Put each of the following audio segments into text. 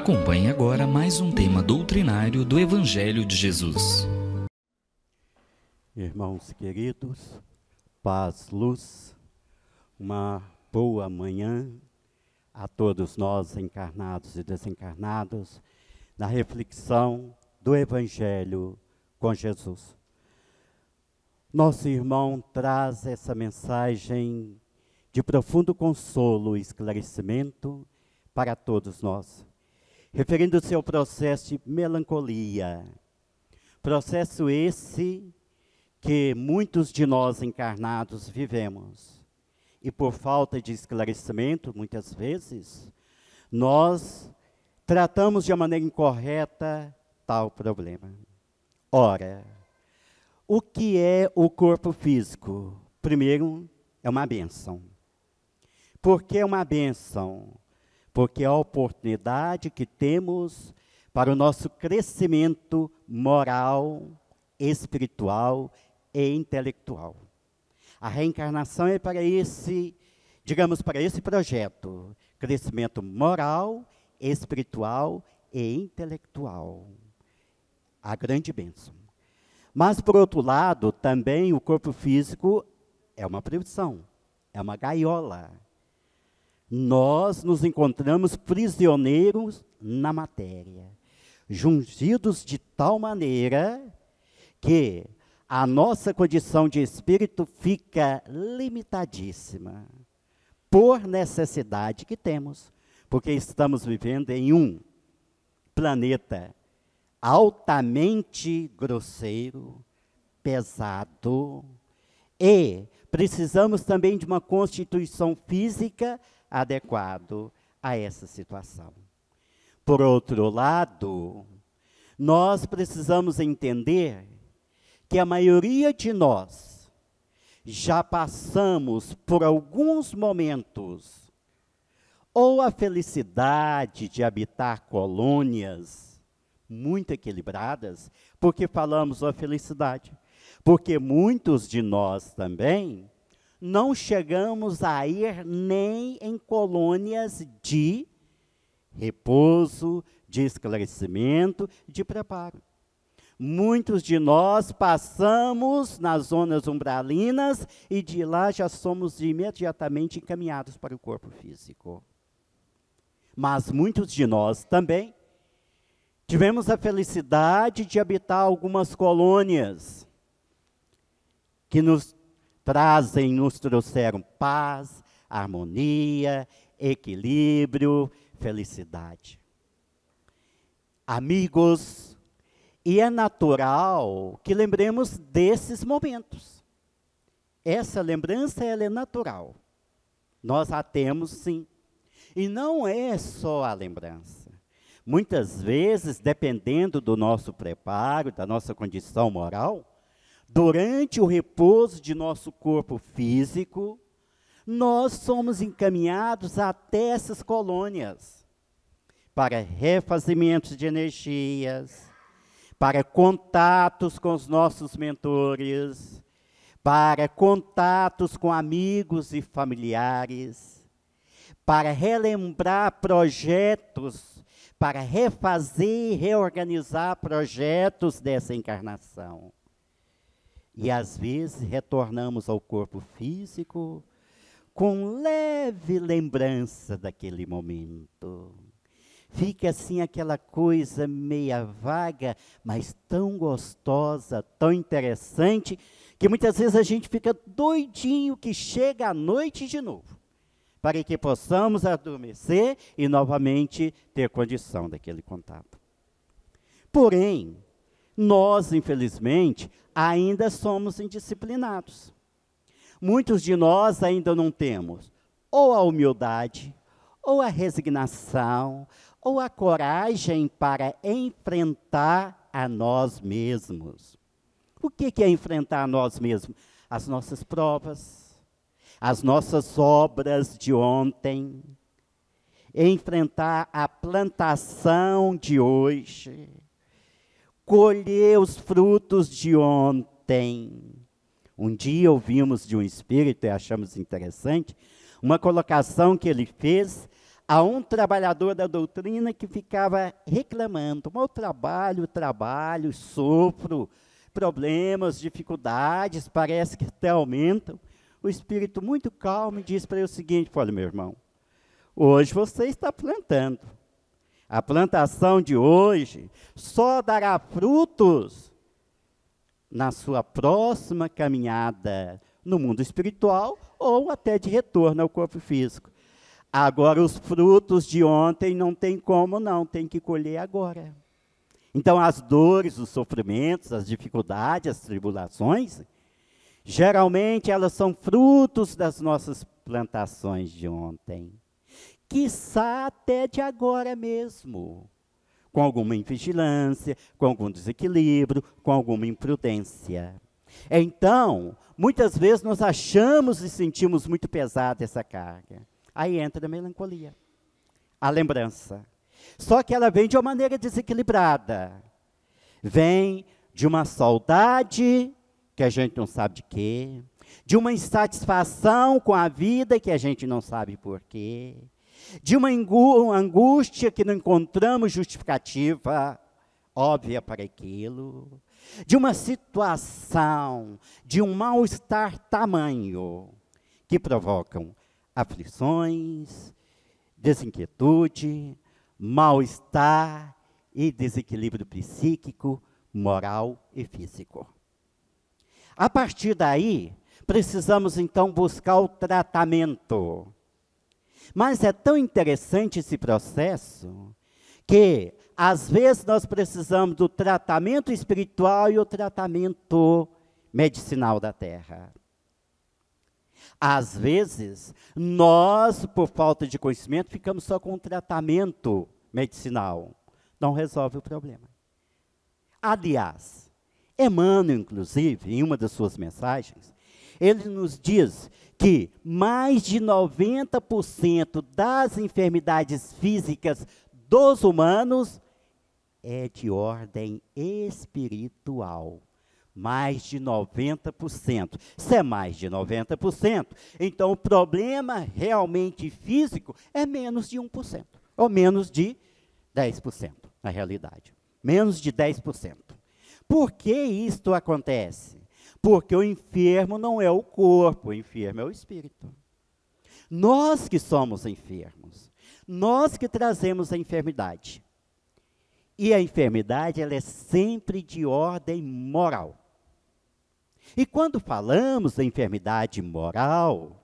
Acompanhe agora mais um tema doutrinário do Evangelho de Jesus. Irmãos queridos, paz, luz, uma boa manhã a todos nós, encarnados e desencarnados, na reflexão do Evangelho com Jesus. Nosso irmão traz essa mensagem de profundo consolo e esclarecimento para todos nós referindo-se ao processo de melancolia. Processo esse que muitos de nós encarnados vivemos. E por falta de esclarecimento, muitas vezes, nós tratamos de uma maneira incorreta tal problema. Ora, o que é o corpo físico? Primeiro, é uma benção. Por que é uma benção? porque é a oportunidade que temos para o nosso crescimento moral, espiritual e intelectual. A reencarnação é para esse, digamos, para esse projeto, crescimento moral, espiritual e intelectual. A grande bênção. Mas, por outro lado, também o corpo físico é uma prisão, é uma gaiola nós nos encontramos prisioneiros na matéria, jungidos de tal maneira que a nossa condição de espírito fica limitadíssima por necessidade que temos, porque estamos vivendo em um planeta altamente grosseiro, pesado, e precisamos também de uma constituição física adequado a essa situação. Por outro lado, nós precisamos entender que a maioria de nós já passamos por alguns momentos ou a felicidade de habitar colônias muito equilibradas, porque falamos a felicidade, porque muitos de nós também não chegamos a ir nem em colônias de repouso, de esclarecimento, de preparo. Muitos de nós passamos nas zonas umbralinas e de lá já somos imediatamente encaminhados para o corpo físico. Mas muitos de nós também tivemos a felicidade de habitar algumas colônias que nos trazem, nos trouxeram paz, harmonia, equilíbrio, felicidade. Amigos, e é natural que lembremos desses momentos. Essa lembrança ela é natural. Nós a temos sim. E não é só a lembrança. Muitas vezes, dependendo do nosso preparo, da nossa condição moral, durante o repouso de nosso corpo físico, nós somos encaminhados até essas colônias para refazimentos de energias, para contatos com os nossos mentores, para contatos com amigos e familiares, para relembrar projetos, para refazer e reorganizar projetos dessa encarnação. E às vezes retornamos ao corpo físico com leve lembrança daquele momento. Fica assim aquela coisa meia vaga, mas tão gostosa, tão interessante, que muitas vezes a gente fica doidinho que chega à noite de novo, para que possamos adormecer e novamente ter condição daquele contato. Porém, nós, infelizmente, ainda somos indisciplinados. Muitos de nós ainda não temos ou a humildade, ou a resignação, ou a coragem para enfrentar a nós mesmos. O que é enfrentar a nós mesmos? As nossas provas, as nossas obras de ontem, enfrentar a plantação de hoje colher os frutos de ontem. Um dia ouvimos de um espírito e achamos interessante uma colocação que ele fez a um trabalhador da doutrina que ficava reclamando: meu trabalho, trabalho, sofro, problemas, dificuldades, parece que até aumentam. O espírito, muito calmo, diz para ele o seguinte: olha, meu irmão, hoje você está plantando, a plantação de hoje só dará frutos na sua próxima caminhada no mundo espiritual ou até de retorno ao corpo físico. Agora, os frutos de ontem não tem como, não, tem que colher agora. Então, as dores, os sofrimentos, as dificuldades, as tribulações, geralmente elas são frutos das nossas plantações de ontem quiçá até de agora mesmo, com alguma invigilância, com algum desequilíbrio, com alguma imprudência. Então, muitas vezes nós achamos e sentimos muito pesada essa carga. Aí entra a melancolia, a lembrança. Só que ela vem de uma maneira desequilibrada. Vem de uma saudade que a gente não sabe de quê, de uma insatisfação com a vida que a gente não sabe por quê, de uma angústia que não encontramos justificativa óbvia para aquilo, de uma situação, de um mal-estar tamanho que provocam aflições, desinquietude, mal-estar e desequilíbrio psíquico, moral e físico. A partir daí, precisamos então buscar o tratamento mas é tão interessante esse processo que às vezes nós precisamos do tratamento espiritual e o tratamento medicinal da terra. Às vezes, nós, por falta de conhecimento, ficamos só com o tratamento medicinal. Não resolve o problema. Aliás, Emmanuel, inclusive, em uma das suas mensagens, ele nos diz que mais de 90% das enfermidades físicas dos humanos é de ordem espiritual. Mais de 90%. Se é mais de 90%, então o problema realmente físico é menos de 1%, ou menos de 10%, na realidade. Menos de 10%. Por que isto acontece? Porque o enfermo não é o corpo, o enfermo é o espírito. Nós que somos enfermos, nós que trazemos a enfermidade. E a enfermidade, ela é sempre de ordem moral. E quando falamos da enfermidade moral,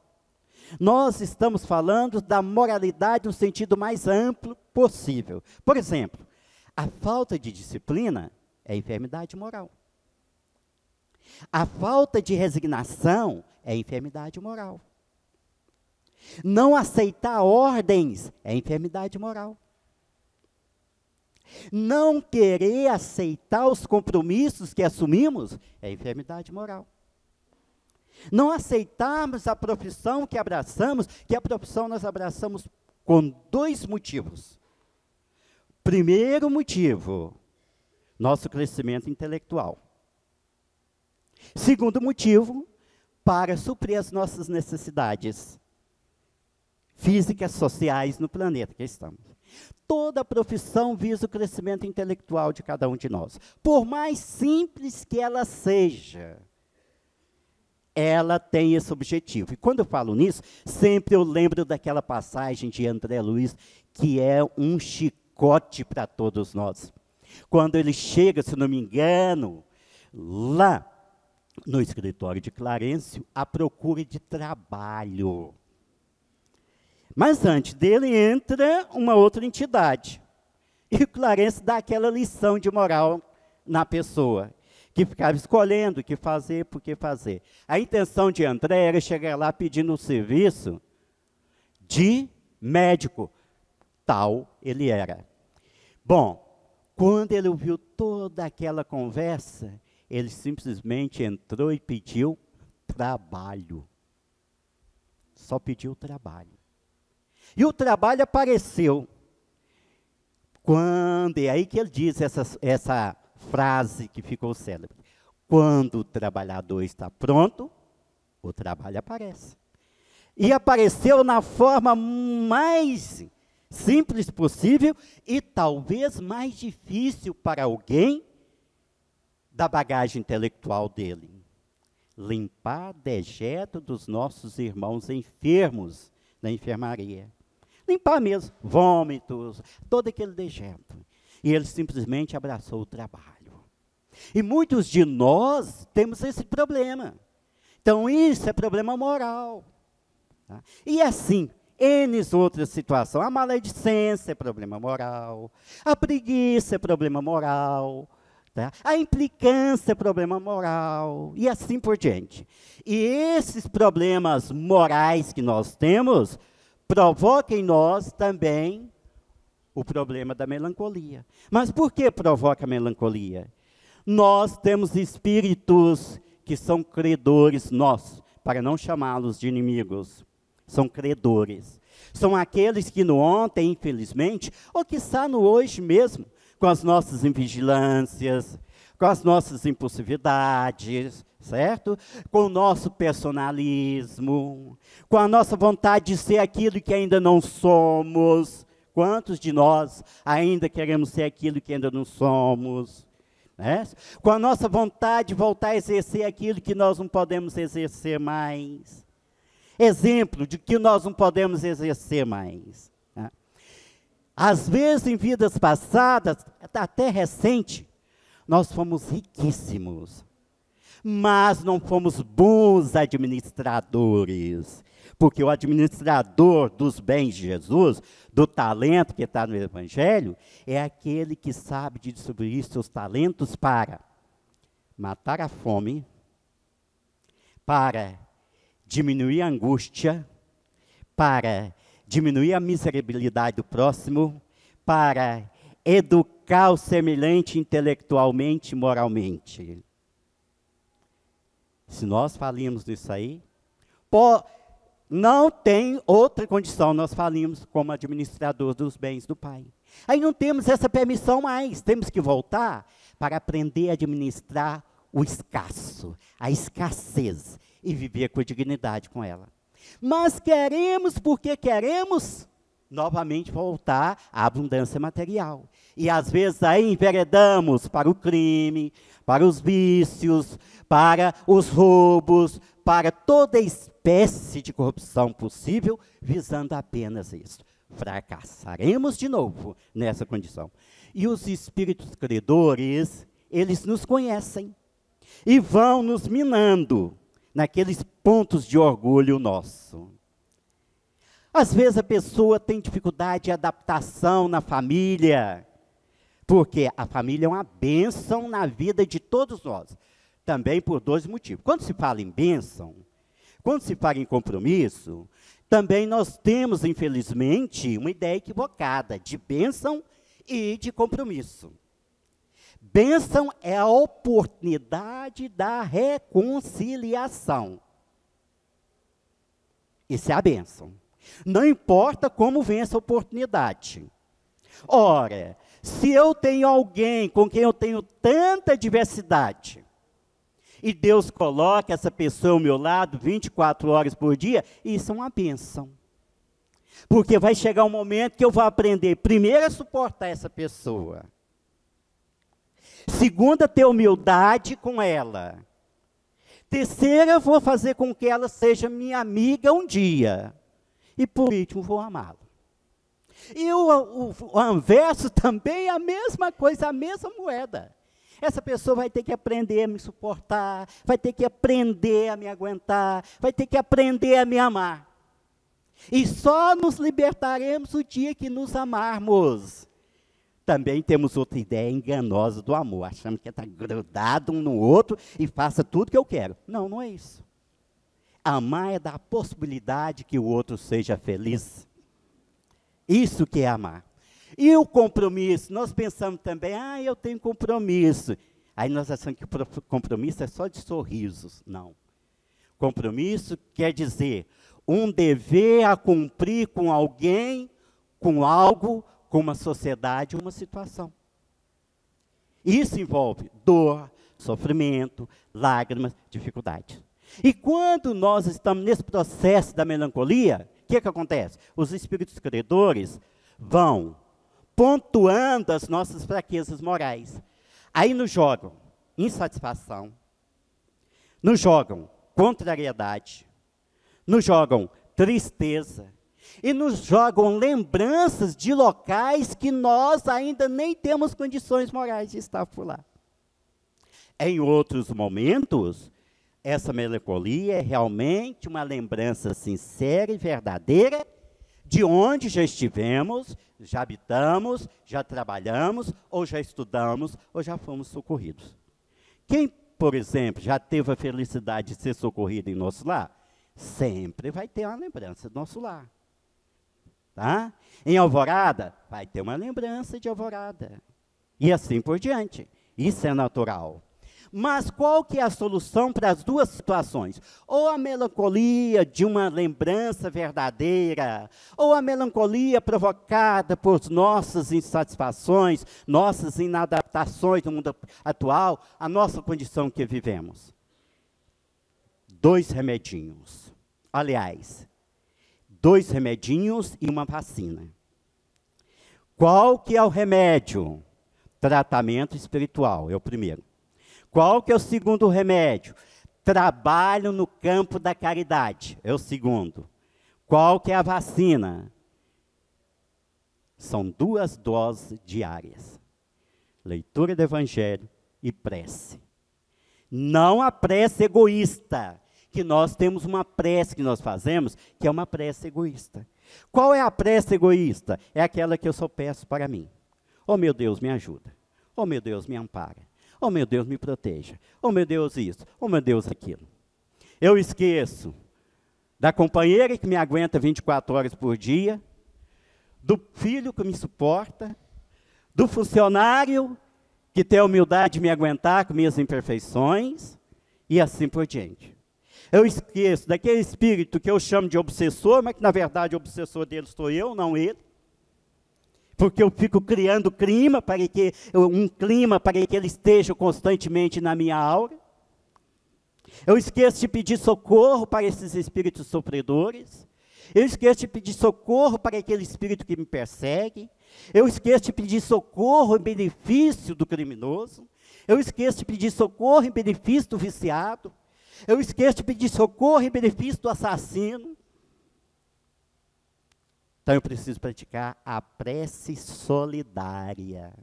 nós estamos falando da moralidade no sentido mais amplo possível. Por exemplo, a falta de disciplina é enfermidade moral. A falta de resignação é enfermidade moral. Não aceitar ordens é enfermidade moral. Não querer aceitar os compromissos que assumimos é enfermidade moral. Não aceitarmos a profissão que abraçamos, que a profissão nós abraçamos com dois motivos. Primeiro motivo, nosso crescimento intelectual. Segundo motivo, para suprir as nossas necessidades físicas, sociais no planeta que estamos. Toda profissão visa o crescimento intelectual de cada um de nós. Por mais simples que ela seja, ela tem esse objetivo. E quando eu falo nisso, sempre eu lembro daquela passagem de André Luiz, que é um chicote para todos nós. Quando ele chega, se não me engano, lá no escritório de Clarencio à procura de trabalho. Mas antes dele entra uma outra entidade. E o dá aquela lição de moral na pessoa, que ficava escolhendo o que fazer, por que fazer. A intenção de André era chegar lá pedindo um serviço de médico. Tal ele era. Bom, quando ele ouviu toda aquela conversa, ele simplesmente entrou e pediu trabalho. Só pediu trabalho. E o trabalho apareceu. Quando, é aí que ele diz essa, essa frase que ficou célebre. Quando o trabalhador está pronto, o trabalho aparece. E apareceu na forma mais simples possível e talvez mais difícil para alguém da bagagem intelectual dele. Limpar dejeto dos nossos irmãos enfermos na enfermaria. Limpar mesmo, vômitos, todo aquele dejeto. E ele simplesmente abraçou o trabalho. E muitos de nós temos esse problema. Então, isso é problema moral. Tá? E assim, N outras situações. A maledicência é problema moral. A preguiça é problema moral. Né? A implicância é problema moral e assim por diante. E esses problemas morais que nós temos provocam em nós também o problema da melancolia. Mas por que provoca a melancolia? Nós temos espíritos que são credores nós, para não chamá-los de inimigos. São credores. São aqueles que no ontem, infelizmente, ou que está no hoje mesmo, com as nossas invigilâncias, com as nossas impulsividades, certo? Com o nosso personalismo, com a nossa vontade de ser aquilo que ainda não somos. Quantos de nós ainda queremos ser aquilo que ainda não somos? Né? Com a nossa vontade de voltar a exercer aquilo que nós não podemos exercer mais. Exemplo de que nós não podemos exercer mais. Às vezes, em vidas passadas, até recente, nós fomos riquíssimos, mas não fomos bons administradores. Porque o administrador dos bens de Jesus, do talento que está no Evangelho, é aquele que sabe distribuir seus talentos para matar a fome, para diminuir a angústia, para diminuir a miserabilidade do próximo, para educar o semelhante intelectualmente e moralmente. Se nós falimos nisso aí, não tem outra condição, nós falimos como administrador dos bens do Pai. Aí não temos essa permissão mais, temos que voltar para aprender a administrar o escasso, a escassez e viver com dignidade com ela. Mas queremos porque queremos novamente voltar à abundância material. E às vezes aí enveredamos para o crime, para os vícios, para os roubos, para toda espécie de corrupção possível, visando apenas isso. Fracassaremos de novo nessa condição. E os espíritos credores, eles nos conhecem e vão nos minando naqueles pontos de orgulho nosso. Às vezes a pessoa tem dificuldade de adaptação na família, porque a família é uma bênção na vida de todos nós, também por dois motivos. Quando se fala em bênção, quando se fala em compromisso, também nós temos, infelizmente, uma ideia equivocada de bênção e de compromisso bênção é a oportunidade da reconciliação. Isso é a bênção. Não importa como vem essa oportunidade. Ora, se eu tenho alguém com quem eu tenho tanta diversidade, e Deus coloca essa pessoa ao meu lado 24 horas por dia, isso é uma bênção. Porque vai chegar um momento que eu vou aprender primeiro a suportar essa pessoa Segunda, ter humildade com ela. Terceira, vou fazer com que ela seja minha amiga um dia. E por último, vou amá-la. E o, o, o anverso também é a mesma coisa, é a mesma moeda. Essa pessoa vai ter que aprender a me suportar, vai ter que aprender a me aguentar, vai ter que aprender a me amar. E só nos libertaremos o dia que nos amarmos. Também temos outra ideia enganosa do amor. Achamos que está é grudado um no outro e faça tudo que eu quero. Não, não é isso. Amar é dar a possibilidade que o outro seja feliz. Isso que é amar. E o compromisso? Nós pensamos também, ah, eu tenho compromisso. Aí nós achamos que o compromisso é só de sorrisos. Não. Compromisso quer dizer um dever a cumprir com alguém, com algo, com uma sociedade, uma situação. Isso envolve dor, sofrimento, lágrimas, dificuldade. E quando nós estamos nesse processo da melancolia, o que, que acontece? Os espíritos credores vão pontuando as nossas fraquezas morais. Aí nos jogam insatisfação, nos jogam contrariedade, nos jogam tristeza, e nos jogam lembranças de locais que nós ainda nem temos condições morais de estar por lá. Em outros momentos, essa melancolia é realmente uma lembrança sincera assim, e verdadeira de onde já estivemos, já habitamos, já trabalhamos, ou já estudamos, ou já fomos socorridos. Quem, por exemplo, já teve a felicidade de ser socorrido em nosso lar, sempre vai ter uma lembrança do nosso lar. Tá? Em Alvorada, vai ter uma lembrança de Alvorada. E assim por diante. Isso é natural. Mas qual que é a solução para as duas situações? Ou a melancolia de uma lembrança verdadeira, ou a melancolia provocada por nossas insatisfações, nossas inadaptações no mundo atual, a nossa condição que vivemos. Dois remedinhos. Aliás, dois remedinhos e uma vacina. Qual que é o remédio? Tratamento espiritual, é o primeiro. Qual que é o segundo remédio? Trabalho no campo da caridade, é o segundo. Qual que é a vacina? São duas doses diárias. Leitura do evangelho e prece. Não a prece egoísta, que nós temos uma prece que nós fazemos, que é uma prece egoísta. Qual é a prece egoísta? É aquela que eu só peço para mim. Oh meu Deus, me ajuda. Oh meu Deus, me ampara. Oh meu Deus, me proteja. Oh meu Deus, isso. Oh meu Deus, aquilo. Eu esqueço da companheira que me aguenta 24 horas por dia, do filho que me suporta, do funcionário que tem a humildade de me aguentar com minhas imperfeições e assim por diante. Eu esqueço daquele espírito que eu chamo de obsessor, mas que na verdade o obsessor dele sou eu, não ele. Porque eu fico criando clima para que um clima para que ele esteja constantemente na minha aura. Eu esqueço de pedir socorro para esses espíritos sofredores. Eu esqueço de pedir socorro para aquele espírito que me persegue. Eu esqueço de pedir socorro em benefício do criminoso. Eu esqueço de pedir socorro em benefício do viciado. Eu esqueço de pedir socorro em benefício do assassino. Então eu preciso praticar a prece solidária.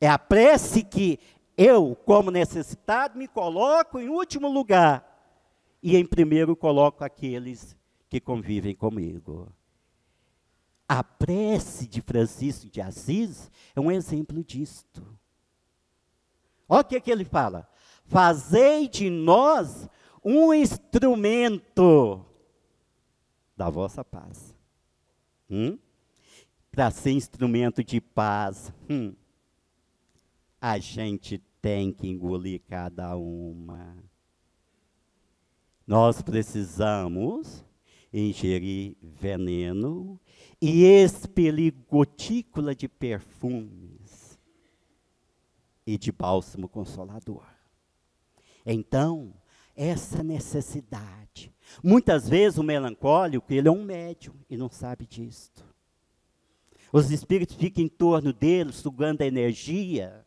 É a prece que eu, como necessitado, me coloco em último lugar e em primeiro coloco aqueles que convivem comigo. A prece de Francisco de Assis é um exemplo disto. Olha o que, é que ele fala. Fazei de nós um instrumento da vossa paz. Hum? Para ser instrumento de paz, hum, a gente tem que engolir cada uma. Nós precisamos ingerir veneno e expelir gotícula de perfumes e de bálsamo consolador. Então, essa necessidade. Muitas vezes o melancólico, ele é um médium e não sabe disto. Os espíritos ficam em torno dele, sugando a energia,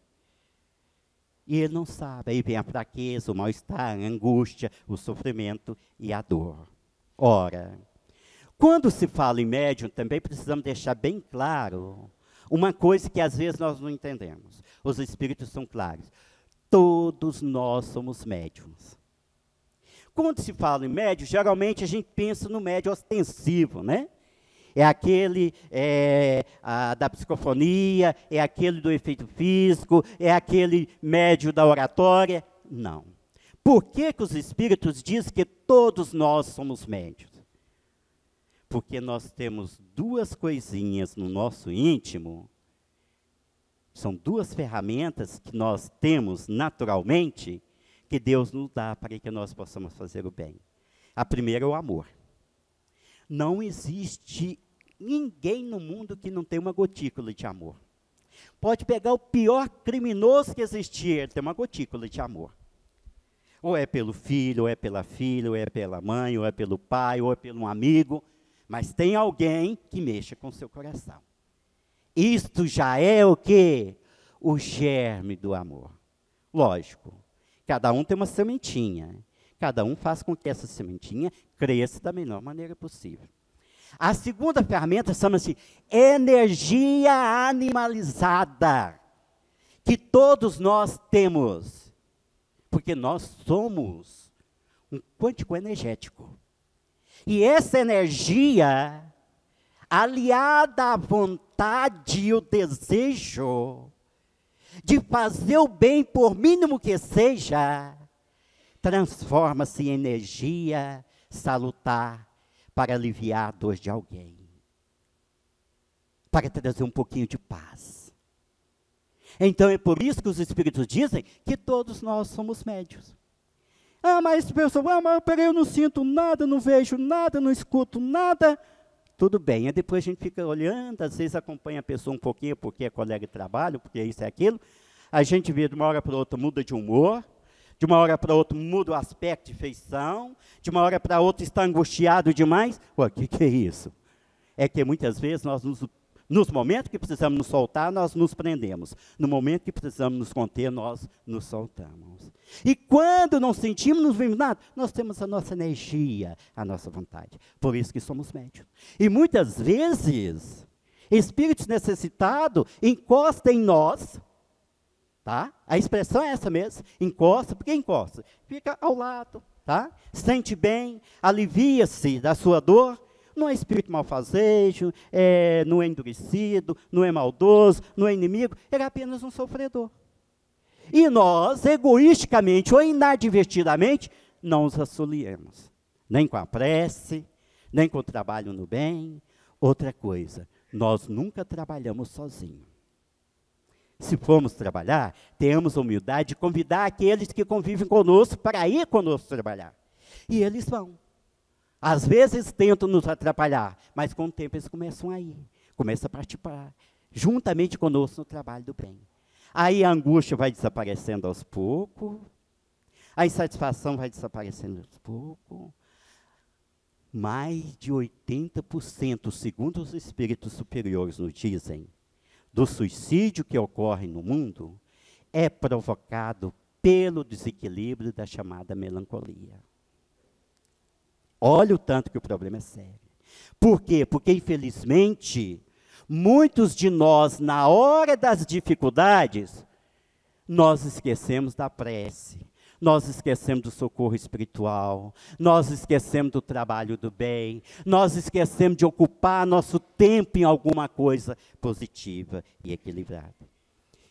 e ele não sabe. Aí vem a fraqueza, o mal-estar, a angústia, o sofrimento e a dor. Ora, quando se fala em médium, também precisamos deixar bem claro uma coisa que às vezes nós não entendemos. Os espíritos são claros. Todos nós somos médiums. Quando se fala em médium, geralmente a gente pensa no médium ostensivo, né? É aquele é, a, da psicofonia, é aquele do efeito físico, é aquele médio da oratória. Não. Por que, que os espíritos dizem que todos nós somos médios? Porque nós temos duas coisinhas no nosso íntimo são duas ferramentas que nós temos naturalmente, que Deus nos dá para que nós possamos fazer o bem. A primeira é o amor. Não existe ninguém no mundo que não tenha uma gotícula de amor. Pode pegar o pior criminoso que existir, ele tem uma gotícula de amor. Ou é pelo filho, ou é pela filha, ou é pela mãe, ou é pelo pai, ou é pelo amigo. Mas tem alguém que mexa com seu coração. Isto já é o que? O germe do amor. Lógico, cada um tem uma sementinha. Cada um faz com que essa sementinha cresça da melhor maneira possível. A segunda ferramenta chama-se energia animalizada, que todos nós temos, porque nós somos um quântico energético. E essa energia, aliada à vontade, vontade e o desejo de fazer o bem, por mínimo que seja, transforma-se em energia salutar para aliviar a dor de alguém, para trazer um pouquinho de paz. Então é por isso que os Espíritos dizem que todos nós somos médios. Ah, mas pessoal, ah, mas peraí, eu não sinto nada, não vejo nada, não escuto nada tudo bem. E depois a gente fica olhando, às vezes acompanha a pessoa um pouquinho, porque é colega de trabalho, porque é isso e é aquilo. A gente vê de uma hora para outra muda de humor, de uma hora para outra muda o aspecto de feição, de uma hora para outra está angustiado demais. O que, que é isso? É que muitas vezes nós nos nos momentos que precisamos nos soltar, nós nos prendemos. No momento que precisamos nos conter, nós nos soltamos. E quando não sentimos, não vemos nada, nós temos a nossa energia, a nossa vontade. Por isso que somos médios. E muitas vezes, espíritos necessitados encostam em nós, tá? A expressão é essa mesmo, encosta, Por que encosta? Fica ao lado, tá? Sente bem, alivia-se da sua dor, não é espírito malfazejo, é, não é endurecido, não é maldoso, não é inimigo, ele é apenas um sofredor. E nós, egoisticamente ou inadvertidamente, não os assolemos. Nem com a prece, nem com o trabalho no bem. Outra coisa, nós nunca trabalhamos sozinhos. Se formos trabalhar, tenhamos a humildade de convidar aqueles que convivem conosco para ir conosco trabalhar. E eles vão. Às vezes tentam nos atrapalhar, mas com o tempo eles começam a ir, começam a participar, juntamente conosco no trabalho do bem. Aí a angústia vai desaparecendo aos poucos, a insatisfação vai desaparecendo aos poucos. Mais de 80%, segundo os espíritos superiores nos dizem, do suicídio que ocorre no mundo é provocado pelo desequilíbrio da chamada melancolia. Olha o tanto que o problema é sério. Por quê? Porque, infelizmente, muitos de nós, na hora das dificuldades, nós esquecemos da prece, nós esquecemos do socorro espiritual, nós esquecemos do trabalho do bem, nós esquecemos de ocupar nosso tempo em alguma coisa positiva e equilibrada.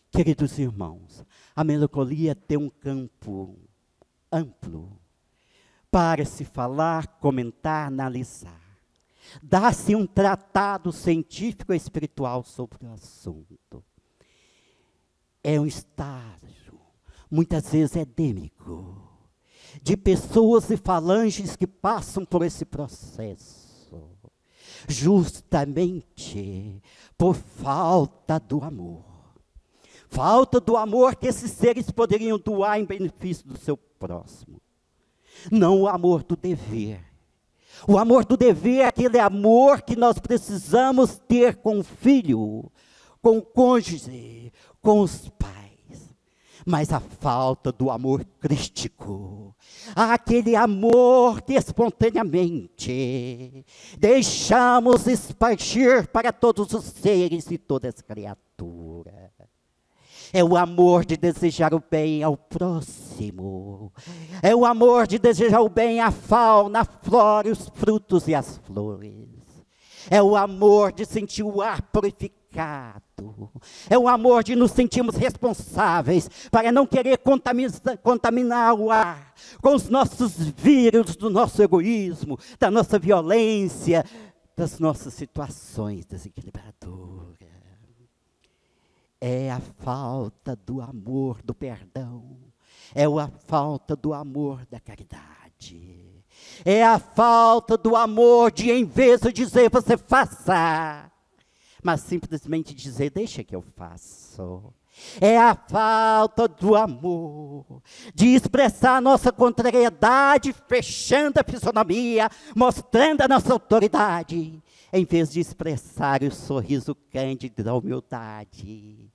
Queridos irmãos, a melancolia tem um campo amplo para se falar, comentar, analisar. Dá-se um tratado científico e espiritual sobre o assunto. É um estágio, muitas vezes endêmico, de pessoas e falanges que passam por esse processo justamente por falta do amor. Falta do amor que esses seres poderiam doar em benefício do seu próximo não o amor do dever. O amor do dever é aquele amor que nós precisamos ter com o filho, com o cônjuge, com os pais. Mas a falta do amor crístico, aquele amor que espontaneamente deixamos expandir para todos os seres e todas as criaturas. É o amor de desejar o bem ao próximo é o amor de desejar o bem à fauna, à flora, os frutos e as flores. É o amor de sentir o ar purificado. É o amor de nos sentirmos responsáveis para não querer contaminar o ar com os nossos vírus, do nosso egoísmo, da nossa violência, das nossas situações desequilibradoras é a falta do amor, do perdão é a falta do amor da caridade. É a falta do amor de, em vez de dizer você faça, mas simplesmente dizer deixa que eu faço. É a falta do amor, de expressar a nossa contrariedade, fechando a fisionomia, mostrando a nossa autoridade, em vez de expressar o sorriso cândido da humildade,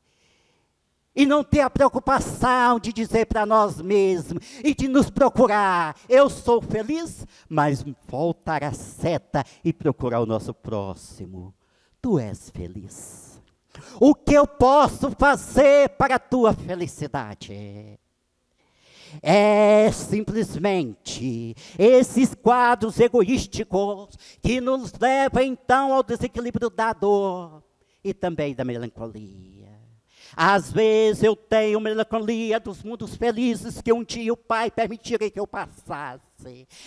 e não ter a preocupação de dizer para nós mesmos e de nos procurar, eu sou feliz, mas voltar a seta e procurar o nosso próximo. Tu és feliz. O que eu posso fazer para a tua felicidade? É simplesmente esses quadros egoísticos que nos levam então ao desequilíbrio da dor e também da melancolia. Às vezes eu tenho melancolia dos mundos felizes que um dia o Pai permitiria que eu passasse.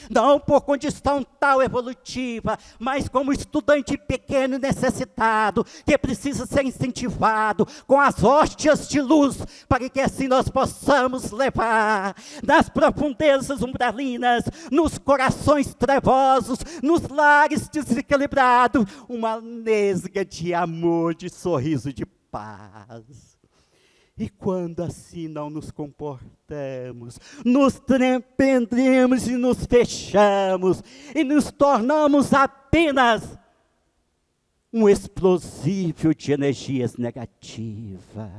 Não por condição tal evolutiva, mas como estudante pequeno e necessitado, que precisa ser incentivado com as hóstias de luz, para que assim nós possamos levar nas profundezas umbralinas, nos corações trevosos, nos lares desequilibrados, uma nesga de amor, de sorriso, de paz. E quando assim não nos comportamos, nos trependemos e nos fechamos, e nos tornamos apenas um explosivo de energias negativas.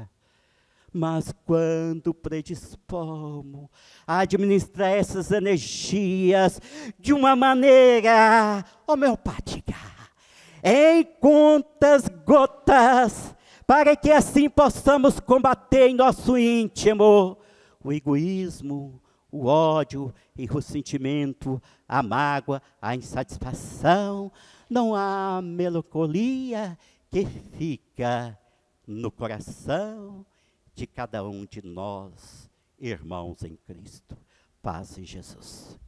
Mas quando predispomos a administrar essas energias de uma maneira homeopática, em contas gotas, para que assim possamos combater em nosso íntimo o egoísmo, o ódio e o sentimento, a mágoa, a insatisfação. Não há melancolia que fica no coração de cada um de nós, irmãos em Cristo. Paz em Jesus.